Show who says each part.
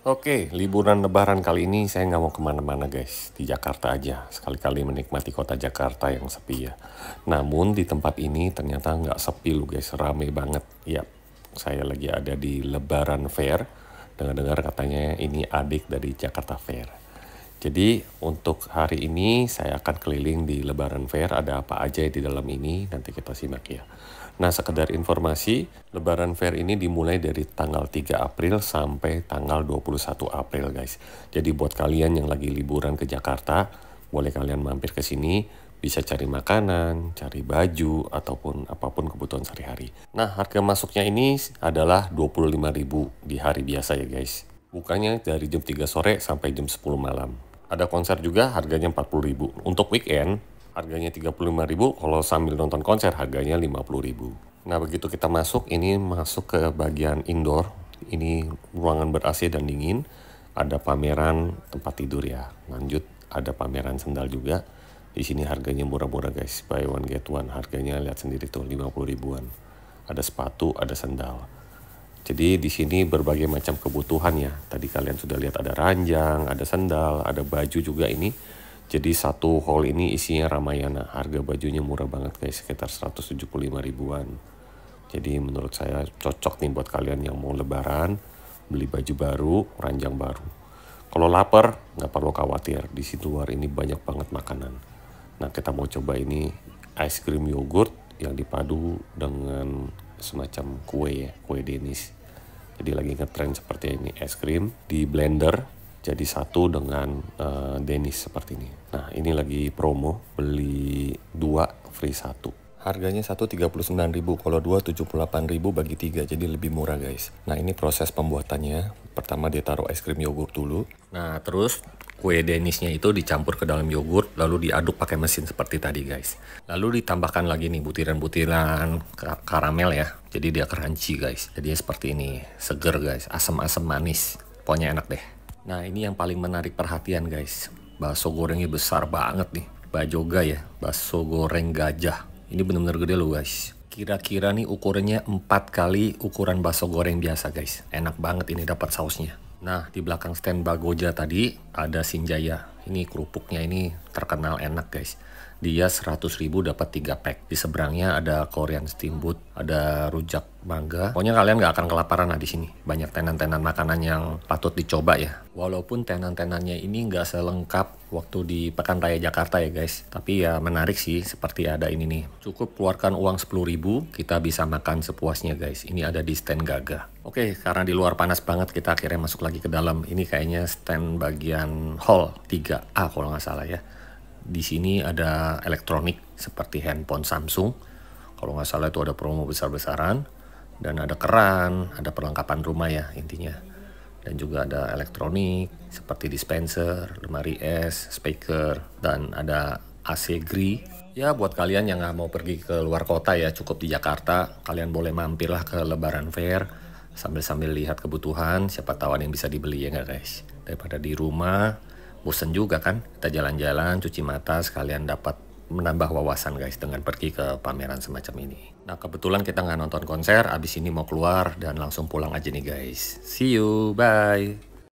Speaker 1: Oke, liburan lebaran kali ini saya nggak mau kemana-mana guys. Di Jakarta aja, sekali-kali menikmati kota Jakarta yang sepi ya. Namun di tempat ini ternyata nggak sepi lu guys, rame banget. Ya, saya lagi ada di Lebaran Fair. Dengar-dengar katanya ini adik dari Jakarta Fair. Jadi untuk hari ini saya akan keliling di Lebaran Fair ada apa aja di dalam ini nanti kita simak ya. Nah sekedar informasi Lebaran Fair ini dimulai dari tanggal 3 April sampai tanggal 21 April guys. Jadi buat kalian yang lagi liburan ke Jakarta boleh kalian mampir ke sini bisa cari makanan, cari baju, ataupun apapun kebutuhan sehari-hari. Nah, harga masuknya ini adalah 25.000 di hari biasa ya guys. Bukannya dari jam 3 sore sampai jam 10 malam ada konser juga harganya puluh ribu. Untuk weekend harganya lima ribu, kalau sambil nonton konser harganya puluh ribu. Nah begitu kita masuk, ini masuk ke bagian indoor. Ini ruangan ber-AC dan dingin. Ada pameran tempat tidur ya. Lanjut, ada pameran sendal juga. Di sini harganya murah-murah guys, buy one get one. Harganya lihat sendiri tuh 50 ribuan. Ada sepatu, ada sendal jadi di sini berbagai macam kebutuhan ya. Tadi kalian sudah lihat ada ranjang, ada sendal, ada baju juga ini. Jadi satu hall ini isinya Ramayana. Harga bajunya murah banget guys, sekitar 175 ribuan. Jadi menurut saya cocok nih buat kalian yang mau lebaran, beli baju baru, ranjang baru. Kalau lapar, nggak perlu khawatir. Di situ luar ini banyak banget makanan. Nah kita mau coba ini ice cream yogurt yang dipadu dengan semacam kue ya, kue denis. Jadi lagi ngetrend seperti ini es krim di blender jadi satu dengan uh, eh, Denis seperti ini. Nah ini lagi promo beli dua free satu. Harganya satu tiga puluh sembilan ribu kalau dua tujuh puluh delapan ribu bagi tiga jadi lebih murah guys. Nah ini proses pembuatannya. Pertama dia taruh es krim yogurt dulu. Nah terus kue denisnya itu dicampur ke dalam yogurt lalu diaduk pakai mesin seperti tadi guys lalu ditambahkan lagi nih butiran-butiran karamel ya jadi dia crunchy guys jadi seperti ini seger guys asam-asam manis pokoknya enak deh nah ini yang paling menarik perhatian guys bakso gorengnya besar banget nih bajoga ya bakso goreng gajah ini bener-bener gede loh guys kira-kira nih ukurannya 4 kali ukuran bakso goreng biasa guys enak banget ini dapat sausnya Nah, di belakang stand bagoja tadi ada Sinjaya ini kerupuknya ini terkenal enak guys dia 100.000 dapat 3 pack di seberangnya ada Korean steamboat ada rujak mangga pokoknya kalian nggak akan kelaparan lah di sini banyak tenan-tenan makanan yang patut dicoba ya walaupun tenan-tenannya ini nggak selengkap waktu di pekan raya Jakarta ya guys tapi ya menarik sih seperti ada ini nih cukup keluarkan uang 10.000 ribu kita bisa makan sepuasnya guys ini ada di stand Gaga Oke, karena di luar panas banget, kita akhirnya masuk lagi ke dalam. Ini kayaknya stand bagian hall 3 ah a kalau nggak salah ya. Di sini ada elektronik seperti handphone Samsung. Kalau nggak salah itu ada promo besar-besaran. Dan ada keran, ada perlengkapan rumah ya intinya. Dan juga ada elektronik seperti dispenser, lemari es, speaker, dan ada AC Gri. Ya buat kalian yang nggak mau pergi ke luar kota ya cukup di Jakarta, kalian boleh mampirlah ke Lebaran Fair sambil-sambil lihat kebutuhan, siapa tahu ada yang bisa dibeli ya nggak guys. Daripada di rumah, bosen juga kan kita jalan-jalan cuci mata sekalian dapat menambah wawasan guys dengan pergi ke pameran semacam ini nah kebetulan kita nggak nonton konser abis ini mau keluar dan langsung pulang aja nih guys see you bye